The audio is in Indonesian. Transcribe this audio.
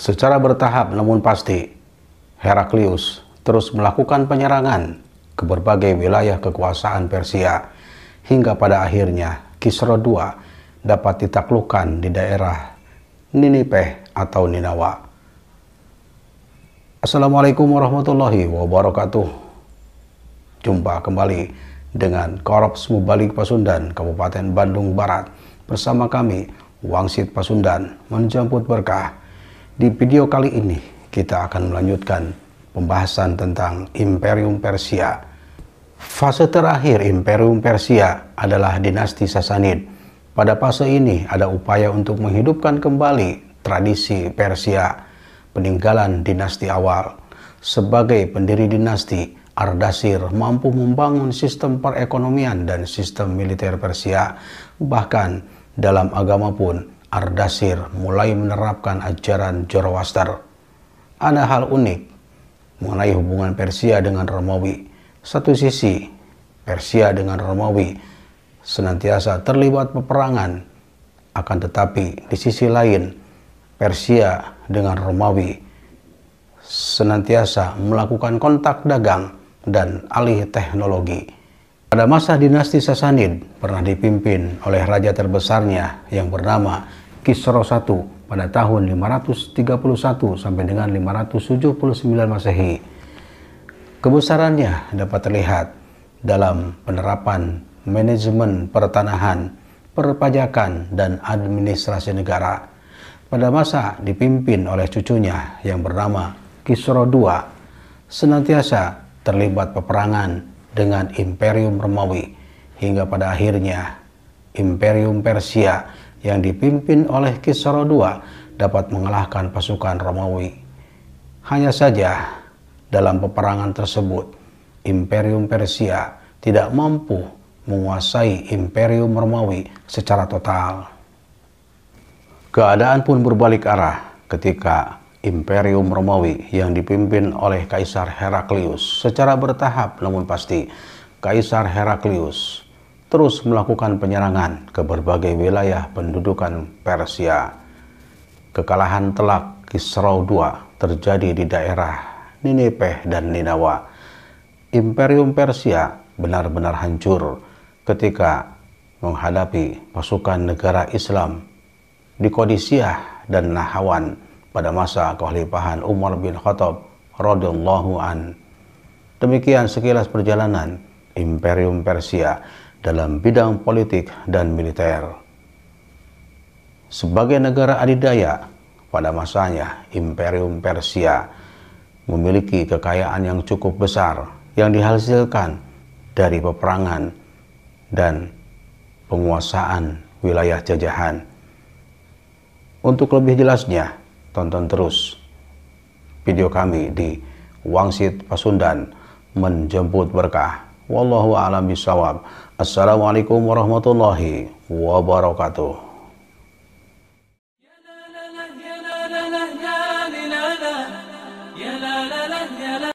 Secara bertahap namun pasti, Heraklius terus melakukan penyerangan ke berbagai wilayah kekuasaan Persia, hingga pada akhirnya Kisro II dapat ditaklukkan di daerah Ninipeh atau Ninawa. Assalamualaikum warahmatullahi wabarakatuh. Jumpa kembali dengan Korps Mubalik Pasundan, Kabupaten Bandung Barat. Bersama kami, Wangsit Pasundan, menjemput berkah. Di video kali ini, kita akan melanjutkan pembahasan tentang Imperium Persia Fase terakhir Imperium Persia adalah dinasti Sasanid. Pada fase ini ada upaya untuk menghidupkan kembali tradisi Persia, peninggalan dinasti awal. Sebagai pendiri dinasti, Ardasir mampu membangun sistem perekonomian dan sistem militer Persia. Bahkan dalam agama pun, Ardasir mulai menerapkan ajaran Zoroaster. Ada hal unik mengenai hubungan Persia dengan Romawi. Satu sisi, Persia dengan Romawi senantiasa terlibat peperangan, akan tetapi di sisi lain, Persia dengan Romawi senantiasa melakukan kontak dagang dan alih teknologi. Pada masa dinasti Sasanid pernah dipimpin oleh raja terbesarnya yang bernama Kisro I pada tahun 531 sampai dengan 579 Masehi. Kebesarannya dapat terlihat dalam penerapan manajemen pertanahan, perpajakan, dan administrasi negara pada masa dipimpin oleh cucunya yang bernama Kisro II, senantiasa terlibat peperangan dengan Imperium Romawi hingga pada akhirnya Imperium Persia yang dipimpin oleh Kisro II dapat mengalahkan pasukan Romawi. Hanya saja dalam peperangan tersebut. Imperium Persia tidak mampu menguasai Imperium Romawi secara total. Keadaan pun berbalik arah ketika Imperium Romawi yang dipimpin oleh Kaisar Heraklius secara bertahap namun pasti Kaisar Heraklius terus melakukan penyerangan ke berbagai wilayah pendudukan Persia. Kekalahan telak Kisrau II terjadi di daerah Ninipeh dan Ninawa. Imperium Persia benar-benar hancur ketika menghadapi pasukan negara Islam di Kodisiyah dan Nahawan pada masa kekhalifahan Umar bin Khattab radhiyallahu an. Demikian sekilas perjalanan Imperium Persia dalam bidang politik dan militer. Sebagai negara adidaya, pada masanya Imperium Persia memiliki kekayaan yang cukup besar yang dihasilkan dari peperangan dan penguasaan wilayah jajahan. Untuk lebih jelasnya, tonton terus video kami di Wangsit Pasundan menjemput berkah. Wallahu a'lam bishawab. Assalamualaikum warahmatullahi wabarakatuh.